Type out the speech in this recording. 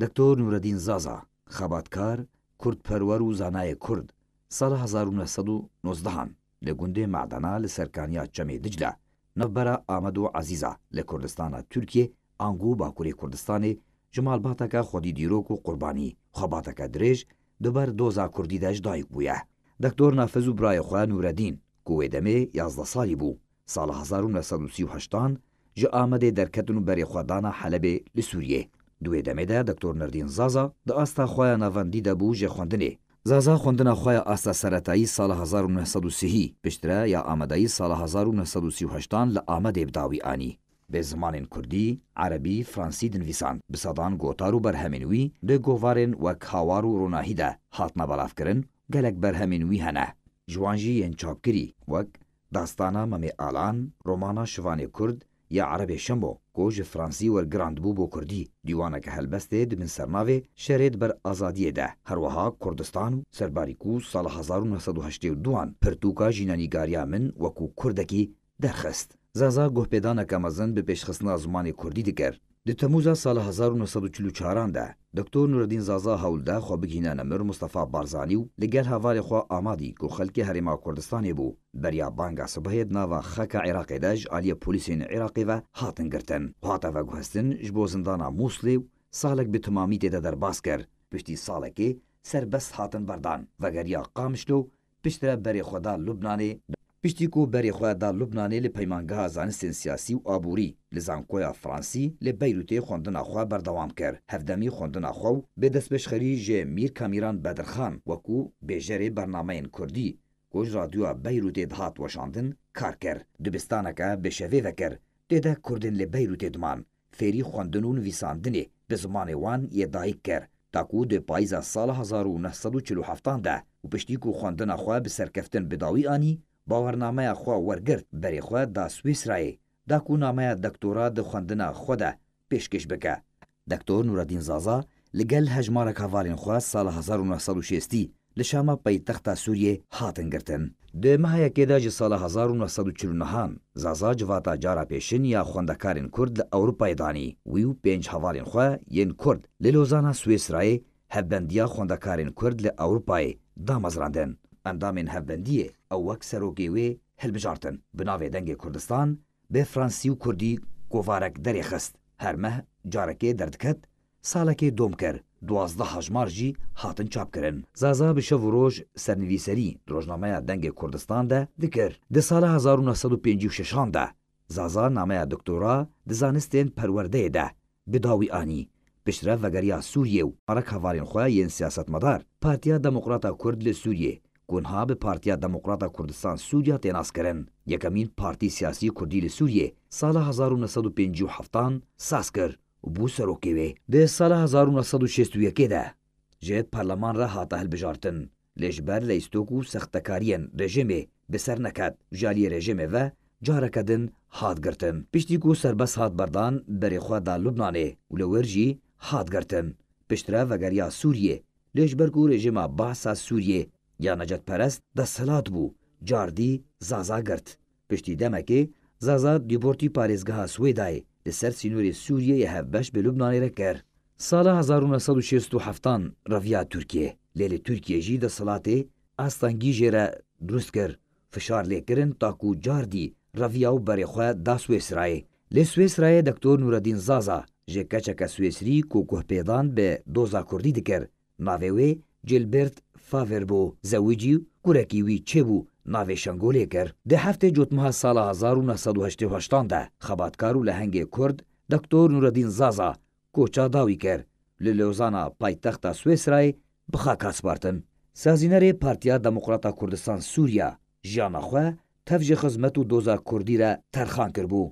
دکتۆر نورەدین زازا خەباتکار کوردپەروەەر و زانایە کورد سال 1990 لە گوندێ مادەنا لە سەرکانیا چەمێ دجلا نەبەرە ئامەد و عزیزا لە کوردستانە تورکیە ئانگۆ و باکووری کوردستانی جمال باتەکە خۆدی دیرۆک و قوربانی خەباتەکە درێژ دوبەر دۆزا کوردی داش دایک بووە دەکتۆر نافەز و برایە خۆیان نورەدین کوێ دەمێ یازدە ساڵی بوو سال 1970 ji Amedê derketin û berêxwadana helebê li Sûriye دوێ دەمێدا دکتۆر نەردین زازا دە ئاستا خۆیان ناڤەندی دەبوو ژێ خوندنێ زازا خوندنە خۆیان ئاستا سەتایی ساڵە 1930 پشترە یا ئامادەایی ساڵە 1930 لە ئامادەێ بداوی ئانی بێ زمانین کوردی عربی فرانسی دنویسان بسەدان گۆتار و بەرهەمێنوی دە گۆڤارێن وەک هاوار و ڕۆناهیدا هاتنە بەڵافکردن گەلک بەرهەمێنوی هەنە ژوانژی یەن چاپگری وەک داستانە مەمێ ئالان ڕۆمانە شوانێ کورد یا عربێ شەمۆ کۆژ فرانسی وەرگراند بوو بۆ کوردی دیوانەکە هەلبەستێ دبن سەرناوێ شەرێت بەر ئازادیەدا هەروەها کوردستان و سەرباری و ساڵ 1992وان پرتوکا ژینانیگاریا من وەکو کوردەکی دەرخست. زازا گۆهپێدانەکە مەزن بە پێشخستنا زمانی کوردی دەکرد Temmuz'a sala 1944-da دکتۆر نورەدین زازا هەولدا خۆ بگینانە مر مستەفا بارزانانی و لەگەر هاوارێ خۆ ئامادی و خەلکی هەرێما کوردستانی بوو بەریا بانگا سبهێت ناوە خەکە عێراقیداش عالیە پلیسین عێراقیەوە هاتن گرتن هاتەوە گوهستن ژ بۆ زندانە مووسێ و ساڵک بتمامی تێدا دەرباس کرد پشتی ساڵێکی سربەست هاتن بەردان وەگەریا قامشت و پشتە بەرێ خۆدا لوبنانێ پشتی کو بری خواه دا لبنانه لی پیمانگاه زانستین سیاسی و آبوری لزانکویا فرانسی لی بیروتی خوندن آخوا بردوام کرد. هفدمی خوندن آخوا به دست بشخری جه میر کامیران بدرخان وکو بیجر برنامه این کردی کج رادیو بیروتی دهات وشاندن کار کرد. دبستانکا به شوی وکر دیده کردن لی بیروتی دمان. فیری خوندن و نویساندنی به زمان وان یه دایک کرد. تاکو د پاییز سال 1947 ده و پشتی کو خواندن خوا به سرکفتن بداوی آنی باوەرنامەیە خوا وەرگرت بەرێخوا دا سویسرایی داکوونامەیە دەکتۆرا دخواندنە خۆدا پێشکەش بکە دەکتۆر نورەدین زازا لەگەل هەژمارە کاڤالین خوا ساڵ 1960 لە شامە پەیتەختا سووریێ هاتنگرتن دێمەهەیەکێدا ji ساڵە 1940 زازا جواتا جارا پێشن یا خوندەکارین کورد لە ئەوروپای دانی وی و پێنج هەواڵین خوا یەن کورد لە لۆزانە سوێسرایی هەبەندیا خوندەکارین کورد لە ئەوروپای دامەزراندن endamên hevbendiyê ew wek serokê wê hilbijartin bi navê dengê Kurdistan bê Fransî û Kurdî govarek derê xist her meh carekê derdiket salekê dom kir دوازده هژمار جی هاتن چاپ کرن زازا به شو روز سرنویسری روزنامه دنگ کردستان ده دکر د سال 1956 ده زازا نامه دکتورا د زانستین پرورده ده بداوی آنی پیشرفت وگریا سوریه و عرق هوارین خواه یین سیاست مدار پارتیا دموکراتا کرد لی سوریه گونها به پارتیا دموکرات کوردستان سوریا تێناسکەرن یەکەمین پارتی سیاسی کوردی لە سووریێ ساڵە 1950 ساس کرد و بوو سەرۆکێوێ دێ ساڵە 1960ەکێدا ژێت پەرلەمانرا هاتە هەلبژارتن لێژبەر لە ئیسۆک و سەختەکاریەن ڕێژێمێ بەسەر نەکات ژالیە ڕێژێمێڤە جارەکەدن هاتگرتن پشتی و سربەس هات بەردان بەرێخوادا لوبنانێ و لە وەرژی هاتگرتن پشترا ڤگەریا سووریێ لێژبەرگ و ڕێژێما باسا سووریێ یا نجات پرست دەسەلات بوو جاردی زازاگررت پشتی دەمەکێ زازاد دیپۆرتی پارێزگەها سوێدای لەسەر سینوری سووریە هەبەش بە لوبنانێرە کرد ساڵە 1970 ڕڤیا تورکێ لێلە تورکێژی دەسەڵاتێ ئاستانگی ژێرە دروست کرد فشار لێکردن تاکو و جاردی ڕڤیا و بەرێخوا دا سوێسرایە لە سوێسرایە دەکتۆر نورەدین زازا ژێکەچەکە سوێسری کۆکۆهپێدان بە دۆزا کوردی دکرد ماوێوێ جلبرت فاور بۆ زەویجی و گورەکی وی چێبوو ناوێشان گۆلێ کرد دە هەفتێ جوتمها ساڵە 1970دا خەباتکار و لە هەنگێ کورد دەکتۆر نورەدین زازا کۆچا داوی کرد لە لێوزانە پایتەختە سوێسرای بخا کاسپارتن سازینەرێ پارتیا دەموقراتە کوردستان سووریا ژیانەخوا تەفجی خزمەت و دۆزا کوردی را تەرخان کردبوو